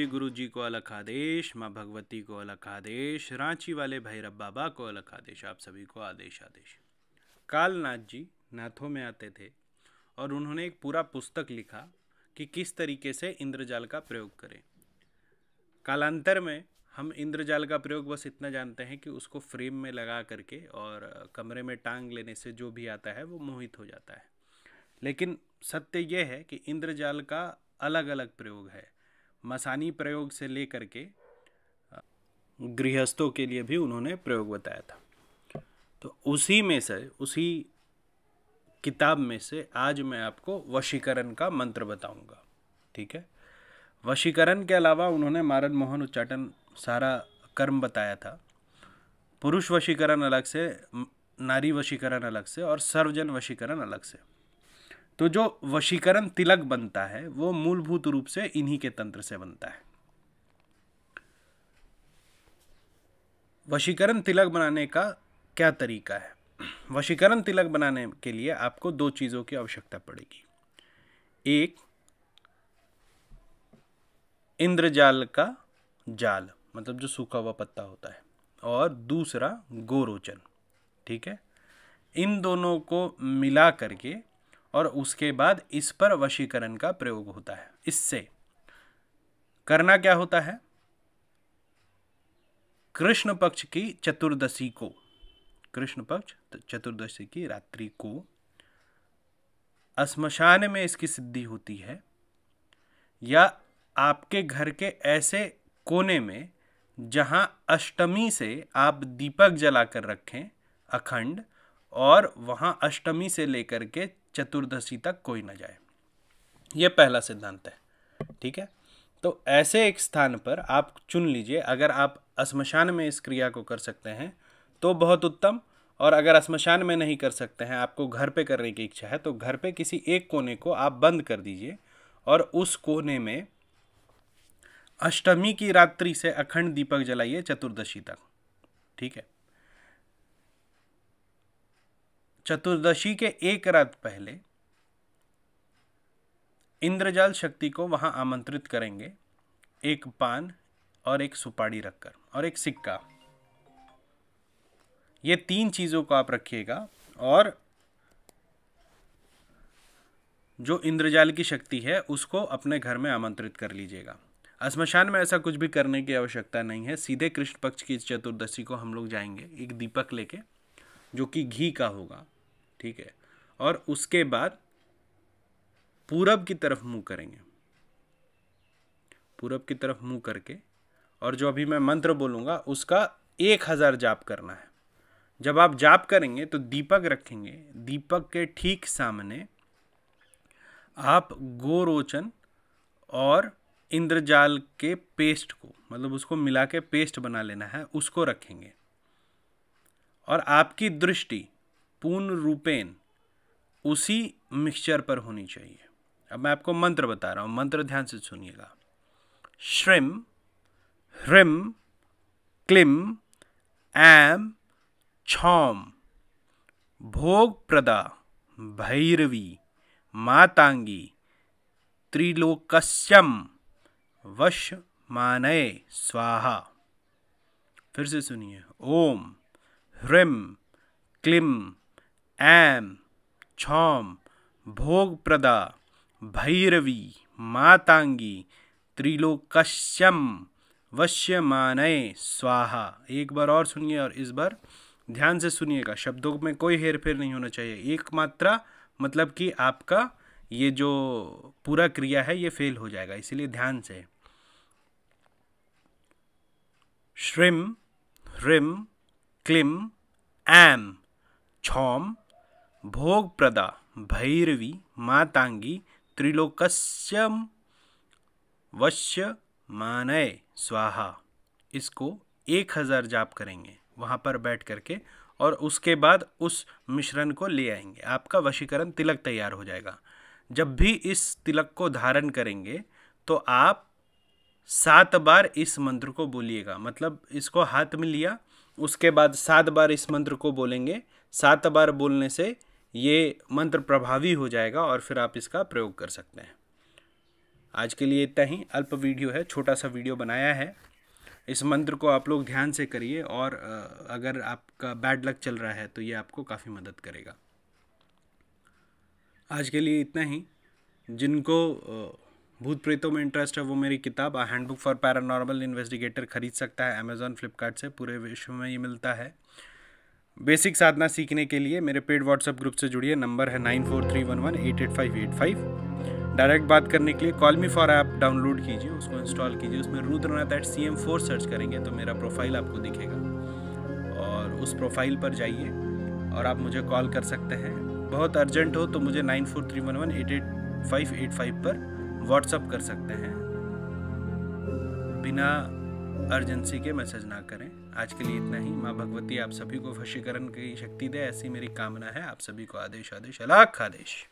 जी गुरु जी को अलग आदेश माँ भगवती को अलग आदेश रांची वाले भैरव बाबा को अलग आदेश आप सभी को आदेश आदेश कालनाथ जी नाथों में आते थे और उन्होंने एक पूरा पुस्तक लिखा कि किस तरीके से इंद्रजाल का प्रयोग करें कालांतर में हम इंद्रजाल का प्रयोग बस इतना जानते हैं कि उसको फ्रेम में लगा करके और कमरे में टांग लेने से जो भी आता है वो मोहित हो जाता है लेकिन सत्य यह है कि इंद्रजाल का अलग अलग प्रयोग है मसानी प्रयोग से लेकर के गृहस्थों के लिए भी उन्होंने प्रयोग बताया था तो उसी में से उसी किताब में से आज मैं आपको वशीकरण का मंत्र बताऊंगा ठीक है वशीकरण के अलावा उन्होंने मारन मोहन उच्चाटन सारा कर्म बताया था पुरुष वशीकरण अलग से नारी वशीकरण अलग से और सर्वजन वशीकरण अलग से तो जो वशीकरण तिलक बनता है वो मूलभूत रूप से इन्हीं के तंत्र से बनता है वशीकरण तिलक बनाने का क्या तरीका है वशीकरण तिलक बनाने के लिए आपको दो चीज़ों की आवश्यकता पड़ेगी एक इंद्रजाल का जाल मतलब जो सूखा हुआ पत्ता होता है और दूसरा गोरोचन ठीक है इन दोनों को मिला करके और उसके बाद इस पर वशीकरण का प्रयोग होता है इससे करना क्या होता है कृष्ण पक्ष की चतुर्दशी को कृष्ण पक्ष तो चतुर्दशी की रात्रि को श्मशान में इसकी सिद्धि होती है या आपके घर के ऐसे कोने में जहाँ अष्टमी से आप दीपक जलाकर रखें अखंड और वहाँ अष्टमी से लेकर के चतुर्दशी तक कोई ना जाए यह पहला सिद्धांत है ठीक है तो ऐसे एक स्थान पर आप चुन लीजिए अगर आप श्मशान में इस क्रिया को कर सकते हैं तो बहुत उत्तम और अगर श्मशान में नहीं कर सकते हैं आपको घर पे करने की इच्छा है तो घर पे किसी एक कोने को आप बंद कर दीजिए और उस कोने में अष्टमी की रात्रि से अखंड दीपक जलाइए चतुर्दशी तक ठीक है चतुर्दशी के एक रात पहले इंद्रजाल शक्ति को वहां आमंत्रित करेंगे एक पान और एक सुपाड़ी रखकर और एक सिक्का ये तीन चीज़ों को आप रखिएगा और जो इंद्रजाल की शक्ति है उसको अपने घर में आमंत्रित कर लीजिएगा श्मशान में ऐसा कुछ भी करने की आवश्यकता नहीं है सीधे कृष्ण पक्ष की चतुर्दशी को हम लोग जाएंगे एक दीपक लेके जो कि घी का होगा ठीक है और उसके बाद पूरब की तरफ मुंह करेंगे पूरब की तरफ मुंह करके और जो अभी मैं मंत्र बोलूँगा उसका एक हज़ार जाप करना है जब आप जाप करेंगे तो दीपक रखेंगे दीपक के ठीक सामने आप गोरोचन और इंद्रजाल के पेस्ट को मतलब उसको मिला के पेस्ट बना लेना है उसको रखेंगे और आपकी दृष्टि पूर्ण रूपेण उसी मिक्सचर पर होनी चाहिए अब मैं आपको मंत्र बता रहा हूँ मंत्र ध्यान से सुनिएगा श्रिम ह्रिम क्लिम ऐम छौम प्रदा भैरवी मातांगी त्रिलोकस्यम वश मानय स्वाहा फिर से सुनिए ओम ह्रिम क्लिम ऐम भोग भोगप्रदा भैरवी मातांगी त्रिलोकश्यम वश्यमानय स्वाहा एक बार और सुनिए और इस बार ध्यान से सुनिएगा शब्दों में कोई हेर फेर नहीं होना चाहिए एक मात्रा मतलब कि आपका ये जो पूरा क्रिया है ये फेल हो जाएगा इसीलिए ध्यान से श्रिम ह्रिम क्लिम एम छौम भोग प्रदा भैरवी मातांगी त्रिलोकस्यम वश्य मानय स्वाहा इसको एक हज़ार जाप करेंगे वहाँ पर बैठ करके और उसके बाद उस मिश्रण को ले आएंगे आपका वशीकरण तिलक तैयार हो जाएगा जब भी इस तिलक को धारण करेंगे तो आप सात बार इस मंत्र को बोलिएगा मतलब इसको हाथ में लिया उसके बाद सात बार इस मंत्र को बोलेंगे सात बार बोलने से ये मंत्र प्रभावी हो जाएगा और फिर आप इसका प्रयोग कर सकते हैं आज के लिए इतना ही अल्प वीडियो है छोटा सा वीडियो बनाया है इस मंत्र को आप लोग ध्यान से करिए और अगर आपका बैड लक चल रहा है तो ये आपको काफ़ी मदद करेगा आज के लिए इतना ही जिनको भूत प्रेतों में इंटरेस्ट है वो मेरी किताब हैंडबुक फॉर पैरानॉर्मल इन्वेस्टिगेटर खरीद सकता है अमेजोन फ्लिपकार्ट से पूरे विश्व में ये मिलता है बेसिक साधना सीखने के लिए मेरे पेड व्हाट्सएप ग्रुप से जुड़िए नंबर है nine four three one one eight eight five eight five direct बात करने के लिए call me for app download कीजिए उसको इंस्टॉल कीजिए उसमें Rudranath eight C M four search करेंगे तो मेरा प्रोफाइल आपको दिखेगा और उस प्रोफाइल पर जाइए और आप मुझे कॉल कर सकते हैं बहुत अर्जेंट हो तो मुझे nine four three one one eight eight five eight five पर व्हाट्सअप कर सकते हैं बिना अर्जेंसी के मैसेज ना करें आज के लिए इतना ही माँ भगवती आप सभी को वशीकरण की शक्ति दे ऐसी मेरी कामना है आप सभी को आदेश आदेश अलाख आदेश